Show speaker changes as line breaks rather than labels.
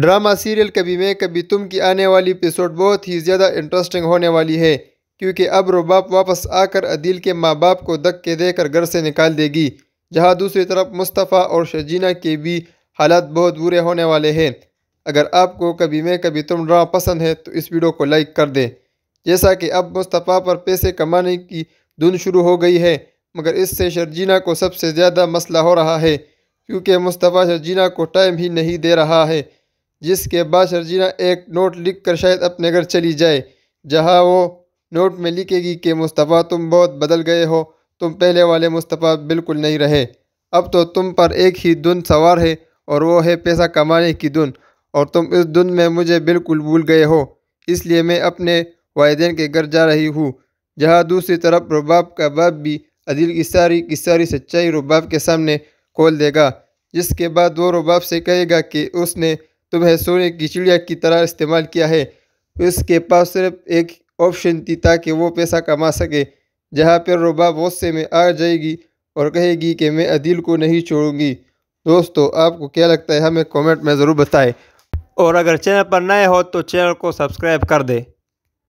drama serial कभी मैं कभी तुम की आने वाली एपिसोड बहुत ही ज़्यादा इंटरेस्टिंग होने वाली है क्योंकि अब रोबाप वापस आकर अदील के माँ बाप को दक के देकर घर से निकाल देगी जहाँ दूसरी तरफ मुस्तफ़ा और शजीना के भी हालात बहुत बुरे होने वाले हैं अगर आपको कभी मैं कभी तुम ड्रामा पसंद है तो इस वीडियो को लाइक कर दें जैसा कि अब मुस्तफ़ा पर पैसे कमाने की धुन शुरू हो गई है मगर इससे शर्जीना को सबसे ज़्यादा मसला हो रहा है क्योंकि मुस्तफ़ा शर्जीना को टाइम ही नहीं दे रहा है जिसके बाद शर्जीना एक नोट लिख कर शायद अपने घर चली जाए जहाँ वो नोट में लिखेगी कि मुस्तफ़ा तुम बहुत बदल गए हो तुम पहले वाले मुस्तफ़ा बिल्कुल नहीं रहे अब तो तुम पर एक ही धुन सवार है और वो है पैसा कमाने की धुन और तुम इस धुन में मुझे बिल्कुल भूल गए हो इसलिए मैं अपने वालदेन के घर जा रही हूँ जहाँ दूसरी तरफ रुबाब का बाप भी अदिल की सारी की सारी सच्चाई रुबाब के सामने खोल देगा जिसके बाद वो रुबाब से कहेगा कि उसने तो भैंसों ने कीचड़िया की तरह इस्तेमाल किया है उसके पास सिर्फ एक ऑप्शन थी ताकि वो पैसा कमा सके जहाँ पर रुबा गुस्से में आ जाएगी और कहेगी कि मैं अदील को नहीं छोड़ूंगी दोस्तों आपको क्या लगता है हमें कमेंट में ज़रूर बताएं और अगर चैनल पर नए हो तो चैनल को सब्सक्राइब कर दें